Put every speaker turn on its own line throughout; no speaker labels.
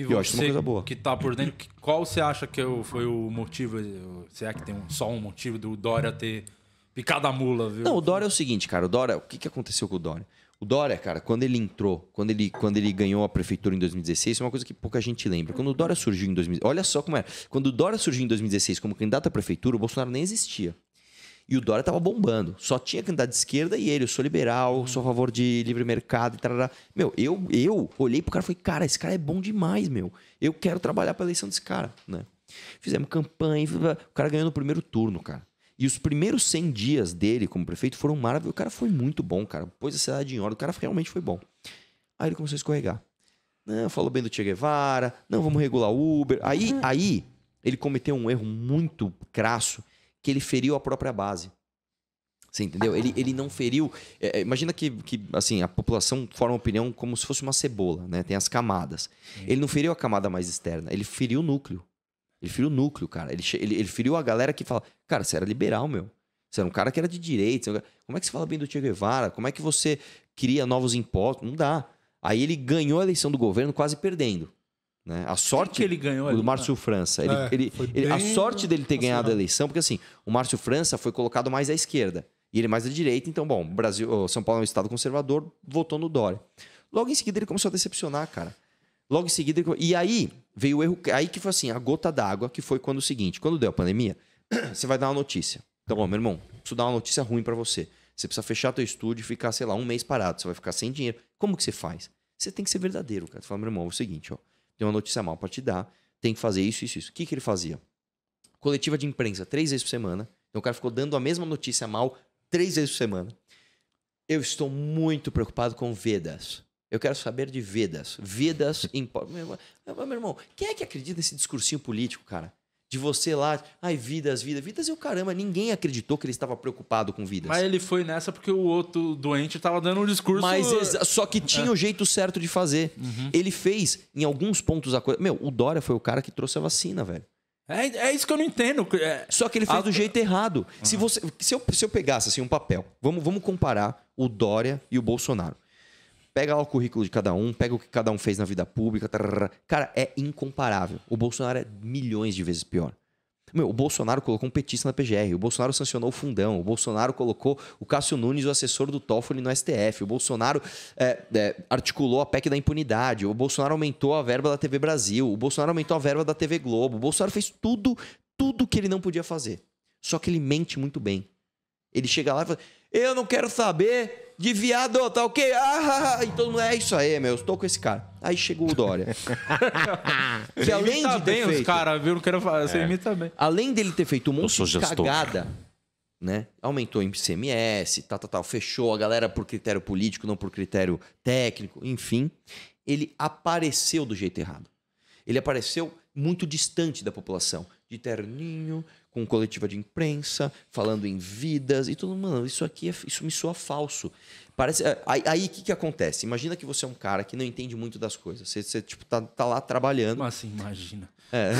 E acho uma coisa boa. que tá por dentro, qual você acha que foi o motivo, se é que tem só um motivo do Dória ter picado a mula, viu? Não,
o Dória é o seguinte, cara, o Dória, o que, que aconteceu com o Dória? O Dória, cara, quando ele entrou, quando ele, quando ele ganhou a prefeitura em 2016, é uma coisa que pouca gente lembra. Quando o Dória surgiu em 2016, olha só como era. É, quando o Dória surgiu em 2016 como candidato à prefeitura, o Bolsonaro nem existia. E o Dória estava bombando. Só tinha candidato de esquerda e ele. Eu sou liberal, sou a favor de livre mercado e tal. Meu, eu, eu olhei pro cara e falei, cara, esse cara é bom demais, meu. Eu quero trabalhar pra eleição desse cara, né? Fizemos campanha, o cara ganhou no primeiro turno, cara. E os primeiros 100 dias dele como prefeito foram maravilhosos. O cara foi muito bom, cara. Pôs a cidade em ordem, o cara realmente foi bom. Aí ele começou a escorregar. Não, falou bem do Che Guevara, não, vamos regular o Uber. Aí, uhum. aí ele cometeu um erro muito crasso, que ele feriu a própria base. Você entendeu? Ele, ele não feriu. É, é imagina que, que assim a população forma opinião como se fosse uma cebola, né? Tem as camadas. Ele não feriu a camada mais externa, ele feriu o núcleo. Ele feriu o núcleo, cara. Ele, ele, ele feriu a galera que fala: Cara, você era liberal, meu. Você era um cara que era de direita. Era... Como é que você fala bem do Che Guevara? Como é que você cria novos impostos? Não dá. Aí ele ganhou a eleição do governo quase perdendo. Né? A sorte que ele ganhou do Márcio França. Ele, é, ele, ele, a sorte dele ter ganhado a eleição, porque assim, o Márcio França foi colocado mais à esquerda e ele mais à direita. Então, bom, Brasil, São Paulo é um estado conservador, votou no Dória. Logo em seguida ele começou a decepcionar, cara. Logo em seguida ele... e aí veio o erro, aí que foi assim, a gota d'água, que foi quando o seguinte, quando deu a pandemia, você vai dar uma notícia. Então, meu irmão, preciso dar uma notícia ruim para você. Você precisa fechar teu estúdio e ficar, sei lá, um mês parado, você vai ficar sem dinheiro. Como que você faz? Você tem que ser verdadeiro, cara. Você fala, meu irmão, é o seguinte, ó, tem uma notícia mal para te dar, tem que fazer isso, isso, isso. O que, que ele fazia? Coletiva de imprensa, três vezes por semana. Então o cara ficou dando a mesma notícia mal três vezes por semana. Eu estou muito preocupado com Vedas. Eu quero saber de Vedas. Vedas importa. Meu, meu irmão, quem é que acredita nesse discursinho político, cara? de você lá, ai, vidas, vidas, vidas e o caramba, ninguém acreditou que ele estava preocupado com vidas. Mas
ele foi nessa porque o outro doente estava dando
um discurso. Mas só que tinha é. o jeito certo de fazer. Uhum. Ele fez em alguns pontos a coisa. Meu, o Dória foi o cara que trouxe a vacina, velho. É, é isso que eu não entendo. É... Só que ele fez do jeito errado. Uhum. Se você, se eu, se eu pegasse assim um papel, vamos, vamos comparar o Dória e o Bolsonaro. Pega lá o currículo de cada um, pega o que cada um fez na vida pública. Tarará. Cara, é incomparável. O Bolsonaro é milhões de vezes pior. Meu, o Bolsonaro colocou um petista na PGR, o Bolsonaro sancionou o fundão, o Bolsonaro colocou o Cássio Nunes, o assessor do Toffoli, no STF, o Bolsonaro é, é, articulou a PEC da impunidade, o Bolsonaro aumentou a verba da TV Brasil, o Bolsonaro aumentou a verba da TV Globo, o Bolsonaro fez tudo, tudo que ele não podia fazer. Só que ele mente muito bem. Ele chega lá e fala: Eu não quero saber de viado, tá ok? Ah, ah, ah. Então é isso aí, meu. Estou com esse cara. Aí chegou o Dória. que além de ter bem feito, os caras, viu? Não quero falar, você é. imita bem. Além dele ter feito um monte de cagada, né? Aumentou em ICMS, tal, tal, tal. Fechou a galera por critério político, não por critério técnico, enfim. Ele apareceu do jeito errado. Ele apareceu muito distante da população. De terninho, com coletiva de imprensa, falando em vidas e tudo. Mano, isso aqui, é, isso me soa falso. Parece, é, aí o que, que acontece? Imagina que você é um cara que não entende muito das coisas. Você, você tipo, tá, tá lá trabalhando.
Mas assim, imagina.
É.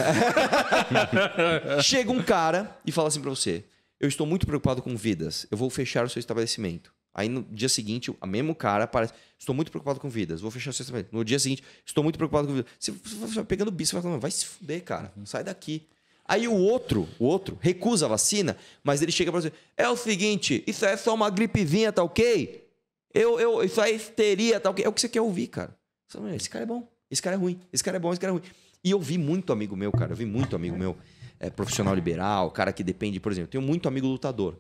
Chega um cara e fala assim para você, eu estou muito preocupado com vidas, eu vou fechar o seu estabelecimento. Aí no dia seguinte, o mesmo cara aparece. Estou muito preocupado com vidas, vou fechar o seu estabelecimento. No dia seguinte, estou muito preocupado com vidas. Você, você, você pegando bicho, e vai falando, vai se fuder, cara, uhum. sai daqui. Aí o outro, o outro, recusa a vacina, mas ele chega para você: assim, é o seguinte, isso é só uma gripezinha, tá ok? Eu, eu, isso é histeria, tá ok? É o que você quer ouvir, cara. Esse cara é bom, esse cara é ruim, esse cara é bom, esse cara é ruim. E eu vi muito amigo meu, cara, eu vi muito amigo meu, é, profissional liberal, cara que depende, por exemplo, eu tenho muito amigo lutador.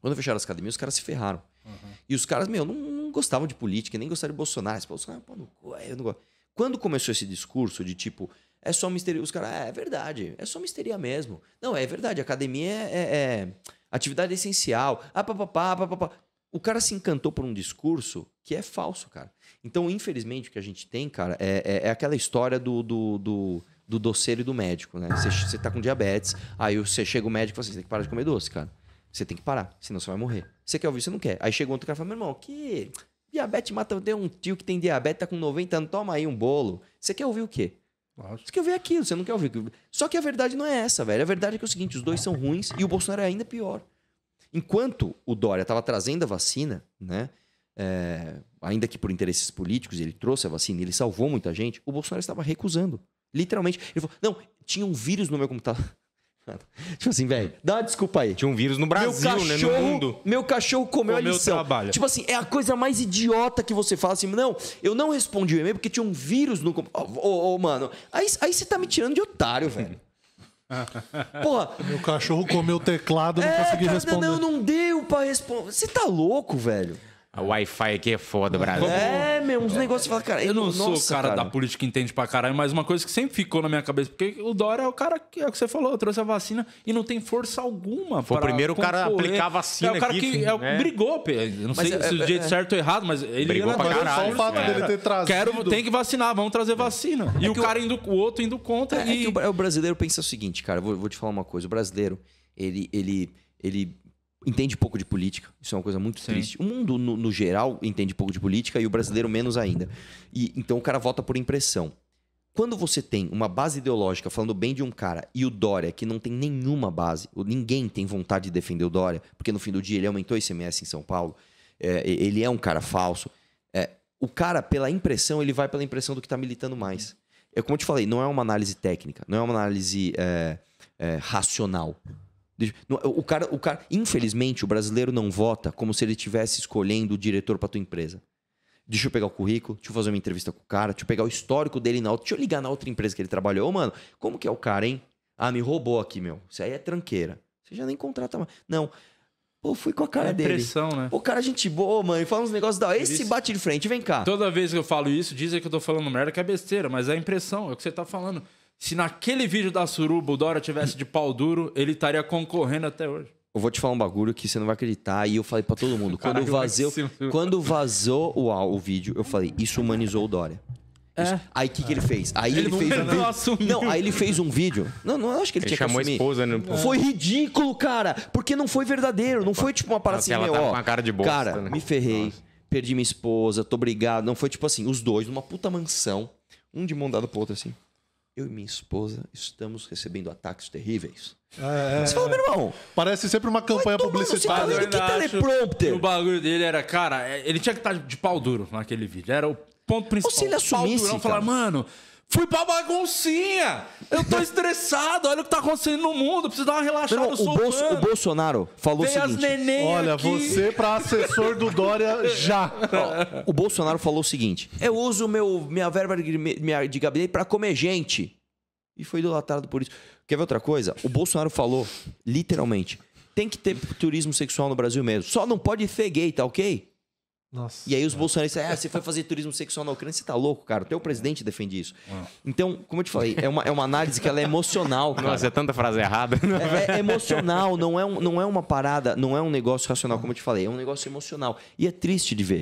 Quando fecharam as academias, os caras se ferraram. Uhum. E os caras, meu, não, não, gostavam de política, nem gostavam de Bolsonaro. Bolsonaro, pô, não, eu não gosto. Quando começou esse discurso de tipo, é só misteria. Os caras, ah, é verdade, é só misteria mesmo. Não, é verdade, academia é, é, é atividade essencial. Ah, papapá, papapá. O cara se encantou por um discurso que é falso, cara. Então, infelizmente, o que a gente tem, cara, é, é, é aquela história do, do, do, do doceiro e do médico, né? Você tá com diabetes, aí você chega o médico e fala assim, você tem que parar de comer doce, cara. Você tem que parar, senão você vai morrer. Você quer ouvir, você não quer. Aí chega outro cara e fala, meu irmão, que diabetes mata... Tem um tio que tem diabetes, tá com 90 anos, toma aí um bolo. Você quer ouvir o quê? Lógico. Você quer ver aquilo, você não quer ouvir aquilo. Só que a verdade não é essa, velho. A verdade é que é o seguinte: os dois são ruins e o Bolsonaro é ainda pior. Enquanto o Dória estava trazendo a vacina, né? É, ainda que por interesses políticos, ele trouxe a vacina, ele salvou muita gente, o Bolsonaro estava recusando. Literalmente. Ele falou: não, tinha um vírus no meu computador. Tipo assim, velho, dá uma desculpa aí. Tinha um vírus no Brasil, cachorro, né? No mundo. Meu cachorro comeu, comeu a lição. Trabalho. Tipo assim, é a coisa mais idiota que você fala assim, não, eu não respondi o e-mail porque tinha um vírus no... Ô, oh, oh, oh, mano, aí, aí você tá me tirando de otário, velho. Porra. Meu cachorro comeu o teclado, não é, consegui cara, responder. Não, não deu pra responder. Você tá louco, velho. A Wi-Fi
aqui é foda, Brasil. É,
meu, uns é. negócios fala,
cara. Eu não nossa, sou o cara, cara, da política que entende pra caralho, mas uma coisa que sempre ficou na minha cabeça, porque o Dória é o cara que é o que você falou, trouxe a vacina e não tem força alguma. Foi o primeiro concorrer. cara a aplicar a vacina. É o cara aqui, que é, né? é. brigou, não sei mas, se é, jeito é, certo ou errado, mas ele brigou pra caralho. Só o fato é. dele ter trazido. Quero, tem que vacinar, vamos trazer é. vacina. E o cara o... indo,
o outro indo contra. e... o brasileiro pensa o seguinte, cara, vou, vou te falar uma coisa. O brasileiro, ele, ele, ele entende pouco de política. Isso é uma coisa muito Sim. triste. O mundo, no, no, geral, entende pouco de política e o brasileiro menos ainda. E Então o cara vota por impressão. Quando você tem uma base ideológica falando bem de um cara e o Dória, que não tem nenhuma base, ninguém tem vontade de defender o Dória, porque no fim do dia ele aumentou o ICMS em São Paulo, é, ele é um cara falso. É, o cara, pela impressão, ele vai pela impressão do que está militando mais. É como eu te falei, não é uma análise técnica, não é uma análise é, é racional. O cara, o cara, infelizmente, o brasileiro não vota como se ele estivesse escolhendo o diretor para tua empresa. Deixa eu pegar o currículo, deixa eu fazer uma entrevista com o cara, deixa eu pegar o histórico dele na outra, deixa eu ligar na outra empresa que ele trabalhou. Ô, mano, como que é o cara, hein? Ah, me roubou aqui, meu. Isso aí é tranqueira. Você já nem contrata mais. Não. Pô, fui com a cara é dele. Pressão, né? O cara, gente boa, mano. Fala uns negócios da. Esse bate de frente, vem cá.
Toda vez que eu falo isso, dizem que eu tô falando merda, que é besteira, mas é impressão, é o que você tá falando. Se naquele vídeo da Suruba o Dora tivesse de pau duro, ele estaria concorrendo
até hoje. Eu vou te falar um bagulho que você não vai acreditar. E eu falei para todo mundo. quando, vazeu, quando vazou o, o vídeo, eu falei, isso humanizou o Dória. É. Aí o que, que ele fez? Aí ele, ele fez um vídeo. Não, aí ele fez um vídeo. Não, não acho que ele, ele tinha chamou que a esposa. Né, no... Foi ridículo, cara. Porque não foi verdadeiro. Não foi tipo uma parada assim, meu, ó, com uma cara de bosta, Cara, né? me ferrei. Nossa. Perdi minha esposa, tô brigado. Não foi tipo assim, os dois numa puta mansão. Um de mão dada pro outro assim eu e minha esposa estamos recebendo ataques terríveis. É, Você fala, meu irmão.
Parece sempre uma campanha publicitária. que teleprompter. O bagulho dele era, cara, é, ele tinha que estar tá de pau duro naquele vídeo. Era o ponto principal. Ou se ele assumisse. Pau durão, falar, mano, Fui pra baguncinha. Eu tô estressado. Olha o que tá acontecendo no mundo. Preciso dar uma relaxada. no o, Bolso, o
Bolsonaro falou Tem o seguinte. Olha, aqui. você pra assessor do Dória já. Ó, o Bolsonaro falou o seguinte: eu uso meu, minha verba de, de gabinete pra comer gente. E foi idolatrado por isso. Quer ver outra coisa? O Bolsonaro falou, literalmente, tem que ter turismo sexual no Brasil mesmo. Só não pode ser gay, tá ok? Nossa, e aí os bolsonaristas, ah, você foi fazer turismo sexual na Ucrânia, você tá louco, cara. Até o presidente defende isso. Ah. Então, como eu te falei, é uma, é uma análise que ela é emocional. Cara. Nossa, é tanta frase errada. É? é, é, emocional, não é, um, não é uma parada, não é um negócio racional, como eu te falei, é um negócio emocional. E é triste de ver.